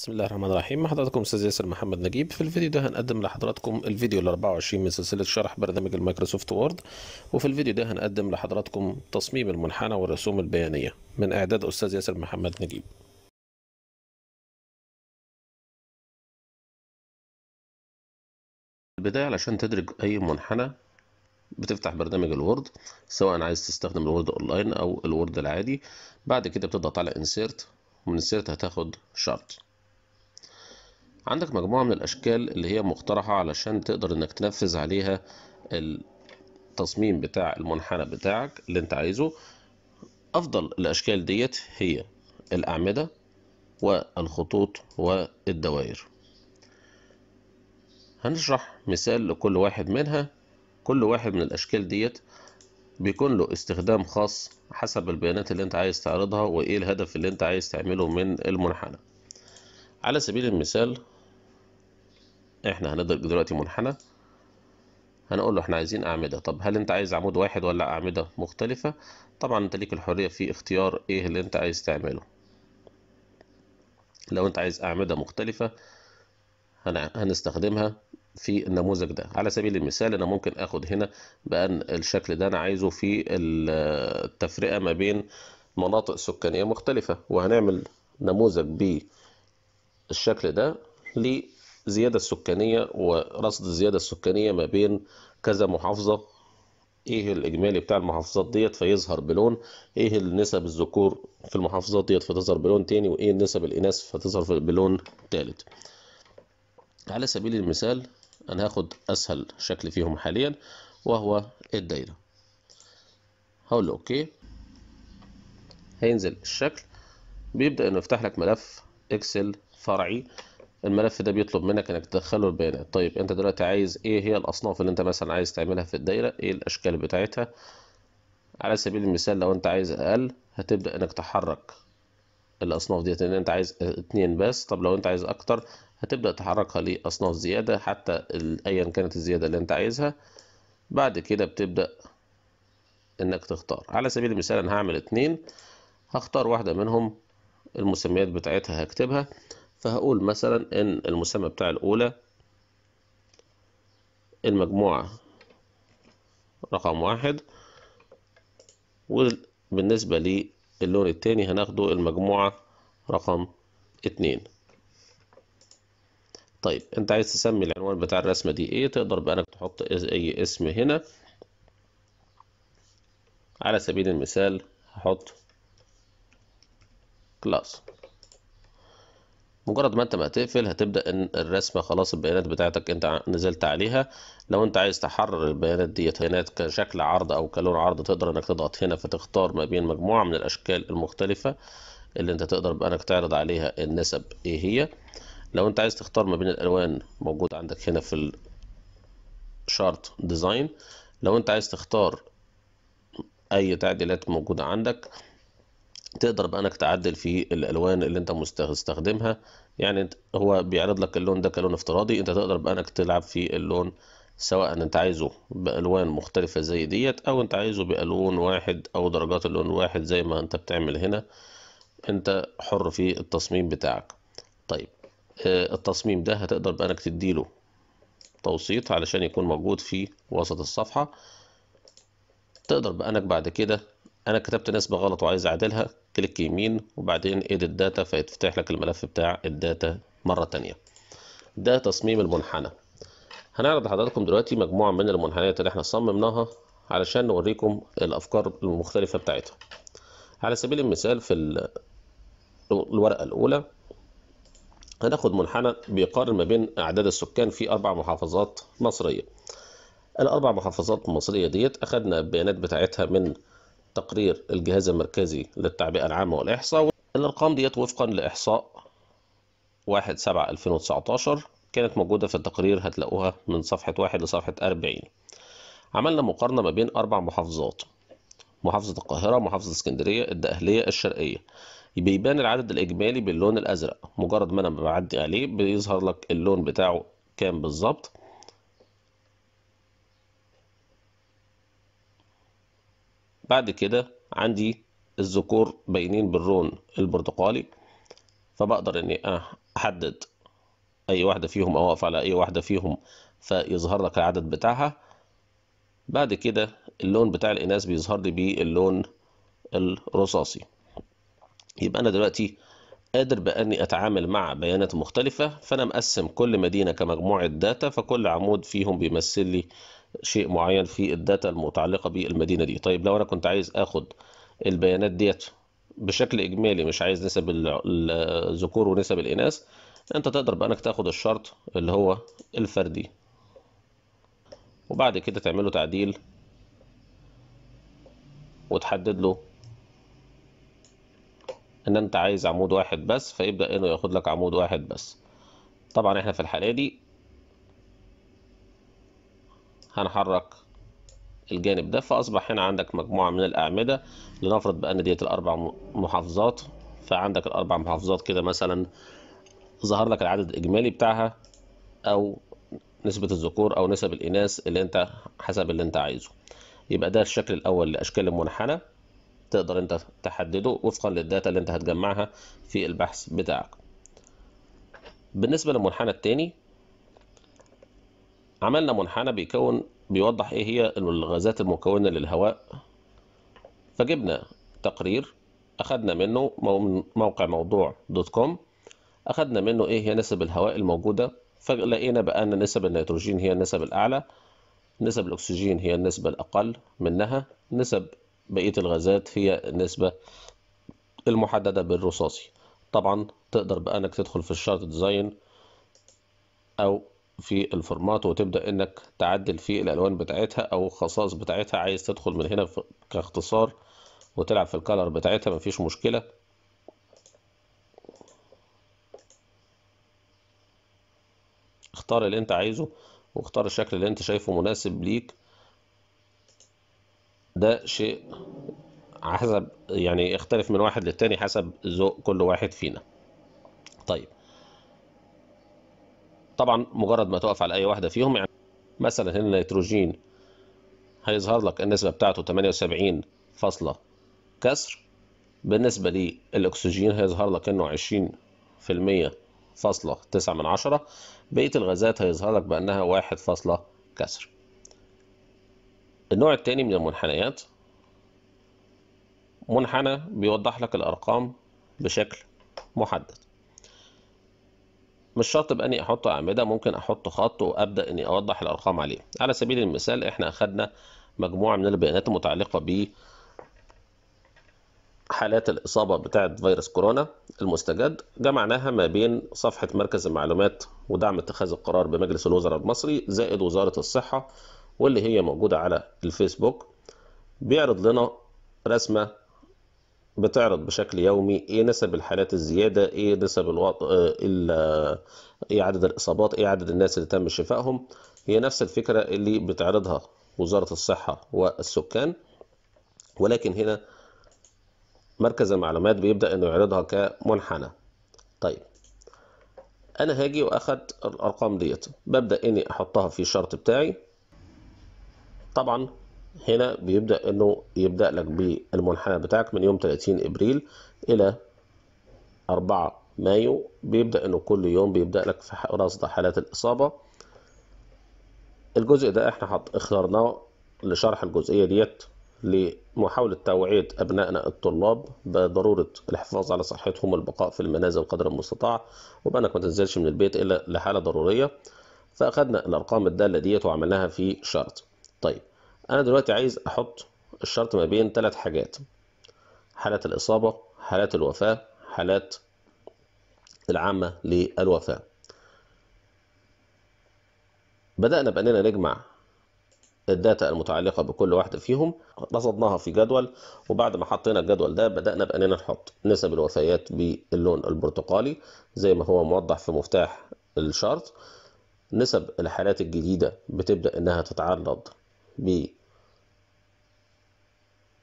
بسم الله الرحمن الرحيم مع حضراتكم استاذ ياسر محمد نجيب في الفيديو ده هنقدم لحضراتكم الفيديو ال 24 من سلسله شرح برنامج المايكروسوفت وورد وفي الفيديو ده هنقدم لحضراتكم تصميم المنحنى والرسوم البيانيه من اعداد استاذ ياسر محمد نجيب البداية علشان تدرج أي منحنى بتفتح برنامج الوورد سواء عايز تستخدم الوورد اونلاين أو الوورد العادي بعد كده بتضغط على انسيرت ومن انسيرت هتاخد شرط عندك مجموعة من الأشكال اللي هي مقترحة علشان تقدر إنك تنفذ عليها التصميم بتاع المنحنى بتاعك اللي أنت عايزه أفضل الأشكال ديت هي الأعمدة والخطوط والدوائر هنشرح مثال لكل واحد منها كل واحد من الأشكال ديت بيكون له استخدام خاص حسب البيانات اللي انت عايز تعرضها وايه الهدف اللي انت عايز تعمله من المنحنى على سبيل المثال احنا هندرج دلوقتي منحنى هنقول له احنا عايزين اعمده طب هل انت عايز عمود واحد ولا اعمده مختلفه طبعا انت ليك الحريه في اختيار ايه اللي انت عايز تعمله لو انت عايز اعمده مختلفه هنستخدمها في النموذج ده على سبيل المثال انا ممكن اخد هنا بان الشكل ده انا عايزه في التفرقه ما بين مناطق سكانيه مختلفه وهنعمل نموذج بيه الشكل ده لزيادة السكانية ورصد الزيادة السكانية ما بين كذا محافظة ايه الاجمالي بتاع المحافظات ديت فيظهر بلون ايه النسب الذكور في المحافظات ديت فتظهر بلون تاني وايه النسب الاناث فتظهر بلون تالت على سبيل المثال انا هاخد اسهل شكل فيهم حاليا وهو الدايره هقول له اوكي هينزل الشكل بيبدا انه يفتح لك ملف اكسل فرعي الملف ده بيطلب منك انك تدخله البيانات طيب انت دلوقتي عايز ايه هي الاصناف اللي انت مثلا عايز تعملها في الدايره ايه الاشكال بتاعتها على سبيل المثال لو انت عايز اقل هتبدا انك تحرك الاصناف ديت ان انت عايز اتنين بس طب لو انت عايز اكتر هتبدا تحركها لاصناف زياده حتى ايا كانت الزياده اللي انت عايزها بعد كده بتبدا انك تختار على سبيل المثال انا هعمل اتنين هختار واحده منهم المسميات بتاعتها هكتبها فهقول مثلا ان المسمى بتاع الاولى المجموعة رقم واحد وبالنسبة للون التاني هناخده المجموعة رقم اتنين طيب انت عايز تسمي العنوان بتاع الرسمة دي ايه تقدر بقى انك تحط اي اسم هنا على سبيل المثال هحط كلاس مجرد ما انت ما تقفل هتبدا ان الرسمه خلاص البيانات بتاعتك انت نزلت عليها لو انت عايز تحرر البيانات ديت بيانات كشكل عرض او كلون عرض تقدر انك تضغط هنا فتختار ما بين مجموعه من الاشكال المختلفه اللي انت تقدر بانك تعرض عليها النسب ايه هي لو انت عايز تختار ما بين الالوان موجود عندك هنا في الشارت ديزاين لو انت عايز تختار اي تعديلات موجوده عندك تقدر بانك تعدل في الالوان اللي انت مستخدمها يعني هو بيعرض لك اللون ده كلون افتراضي انت تقدر بانك تلعب في اللون سواء انت عايزه بالوان مختلفه زي ديت او انت عايزه بالون واحد او درجات اللون واحد زي ما انت بتعمل هنا انت حر في التصميم بتاعك طيب آه، التصميم ده هتقدر بانك تديله توسيط علشان يكون موجود في وسط الصفحه تقدر بانك بعد كده انا كتبت نسبة غلط وعايز اعدلها كليك يمين وبعدين edit إيه داتا فيتفتح لك الملف بتاع الداتا مرة تانية ده تصميم المنحنى هنعرض لحضراتكم دلوقتي مجموعة من المنحنيات اللي احنا صممناها علشان نوريكم الافكار المختلفة بتاعتها على سبيل المثال في الورقة الاولى هناخد منحنى بيقارن ما بين اعداد السكان في اربع محافظات مصرية الاربع محافظات المصرية ديت اخدنا البيانات بتاعتها من تقرير الجهاز المركزي للتعبئة العامة والإحصاء الأرقام ديت وفقا لإحصاء 1/7/2019 كانت موجودة في التقرير هتلاقوها من صفحة 1 لصفحة 40 عملنا مقارنة ما بين أربع محافظات محافظة القاهرة محافظة اسكندرية الدقهلية الشرقية بيبان العدد الإجمالي باللون الأزرق مجرد ما أنا بعدي عليه بيظهر لك اللون بتاعه كام بالظبط بعد كده عندي الذكور باينين باللون البرتقالي فبقدر اني احدد اي واحده فيهم او اقف على اي واحده فيهم فيظهر لك العدد بتاعها بعد كده اللون بتاع الاناث بيظهر لي باللون الرصاصي يبقى انا دلوقتي قادر باني اتعامل مع بيانات مختلفه فانا مقسم كل مدينه كمجموعه داتا فكل عمود فيهم بيمثل لي شيء معين في الداتا المتعلقه بالمدينه دي طيب لو انا كنت عايز اخد البيانات ديت بشكل اجمالي مش عايز نسب الذكور ونسب الاناث انت تقدر بانك تاخد الشرط اللي هو الفردي وبعد كده تعمله تعديل وتحدد له ان انت عايز عمود واحد بس فيبدا انه ياخد لك عمود واحد بس طبعا احنا في الحاله دي هنحرك الجانب ده فأصبح هنا عندك مجموعة من الأعمدة لنفرض بأن ديت الأربع محافظات فعندك الأربع محافظات كده مثلا ظهر لك العدد الإجمالي بتاعها أو نسبة الذكور أو نسب الإناث اللي أنت حسب اللي أنت عايزه يبقى ده الشكل الأول لأشكال المنحنى تقدر أنت تحدده وفقا للداتا اللي أنت هتجمعها في البحث بتاعك بالنسبة للمنحنى التاني عملنا منحنى بيكون بيوضح ايه هي الغازات المكونة للهواء فجبنا تقرير اخذنا منه من موقع موضوع دوت كوم اخذنا منه ايه هي نسب الهواء الموجودة فلقينا بأن نسب النيتروجين هي النسب الأعلى نسب الأكسجين هي النسبة الأقل منها نسب بقية الغازات هي النسبة المحددة بالرصاصي طبعا تقدر بقى انك تدخل في الشارت ديزاين او في الفورمات وتبدأ إنك تعدل في الألوان بتاعتها أو الخصائص بتاعتها عايز تدخل من هنا كاختصار وتلعب في الكالر بتاعتها مفيش مشكلة اختار اللي انت عايزه واختار الشكل اللي انت شايفه مناسب ليك ده شيء حسب يعني يختلف من واحد للتاني حسب ذوق كل واحد فينا طيب طبعا مجرد ما تقف على اي واحده فيهم يعني مثلا هنا النيتروجين هيظهر لك النسبه بتاعته 78 فاصله كسر بالنسبه للاكسجين هيظهر لك انه 20% فاصله تسعة من عشرة بقيه الغازات هيظهر لك بانها واحد فاصله كسر النوع الثاني من المنحنيات منحنى بيوضح لك الارقام بشكل محدد مش شرط بقى اني احط اعمده ممكن احط خط وابدا اني اوضح الارقام عليه على سبيل المثال احنا اخذنا مجموعه من البيانات المتعلقه ب حالات الإصابة بتاعة فيروس كورونا المستجد جمعناها ما بين صفحة مركز المعلومات ودعم اتخاذ القرار بمجلس الوزراء المصري زائد وزارة الصحة واللي هي موجودة على الفيسبوك بيعرض لنا رسمة بتعرض بشكل يومي ايه نسب الحالات الزياده ايه نسب الوط... آه، آه، ايه عدد الاصابات ايه عدد الناس اللي تم شفائهم هي نفس الفكره اللي بتعرضها وزاره الصحه والسكان ولكن هنا مركز المعلومات بيبدا انه يعرضها كمنحنى طيب انا هاجي واخد الارقام ديت ببدا اني احطها في الشرط بتاعي طبعا هنا بيبدأ انه يبدأ لك بالمنحنى بتاعك من يوم 30 ابريل الى 4 مايو بيبدأ انه كل يوم بيبدأ لك في رصد حالات الاصابة الجزء ده احنا اخترناه لشرح الجزئية ديت لمحاولة توعية أبنائنا الطلاب بضرورة الحفاظ على صحتهم والبقاء في المنازل قدر المستطاع وبأنك ما تنزلش من البيت إلا لحالة ضرورية فأخذنا الأرقام الدالة ديت وعملناها في شرط طيب انا دلوقتي عايز احط الشرط ما بين ثلاث حاجات حالات الإصابة حالات الوفاة حالات العامة للوفاة بدأنا بأننا نجمع الداتا المتعلقة بكل واحدة فيهم رصدناها في جدول وبعد ما حطينا الجدول ده بدأنا بأننا نحط نسب الوفيات باللون البرتقالي زي ما هو موضح في مفتاح الشرط نسب الحالات الجديدة بتبدأ إنها تتعرض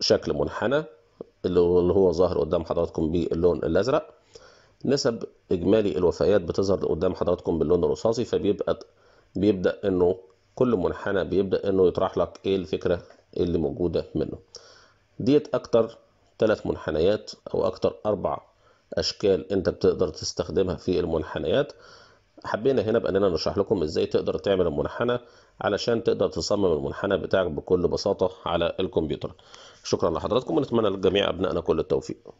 شكل منحنى اللي هو ظاهر قدام حضراتكم باللون الازرق نسب اجمالي الوفيات بتظهر قدام حضراتكم باللون الرصاصي فبيبقى بيبدا انه كل منحنى بيبدا انه يطرح لك ايه الفكره اللي موجوده منه ديت اكتر ثلاث منحنيات او اكتر اربع اشكال انت بتقدر تستخدمها في المنحنيات حبينا هنا باننا نشرح لكم ازاي تقدر تعمل المنحنى علشان تقدر تصمم المنحنى بتاعك بكل بساطه على الكمبيوتر شكرا لحضراتكم ونتمنى للجميع أبنائنا كل التوفيق